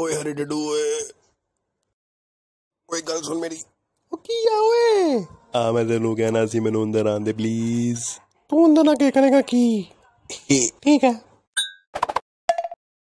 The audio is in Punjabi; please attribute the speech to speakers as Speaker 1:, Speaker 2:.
Speaker 1: ਓਏ ਹਰੇ ਡੱਡੂ ਓਏ ਓਏ ਗੱਲ ਸੁਣ ਮੇਰੀ ਉਹ ਕੀ
Speaker 2: ਆ ਓਏ
Speaker 3: ਆ ਮੈਂ ਤੈਨੂੰ ਕਹਿਣਾ ਸੀ ਮੈਨੂੰ ਅੰਦਰ ਆਂਦੇ ਪਲੀਜ਼
Speaker 2: ਤੂੰ ਅੰਦਰ ਨਾ ਕੀ ਕਰੇਗਾ ਕੀ ਠੀਕ ਹੈ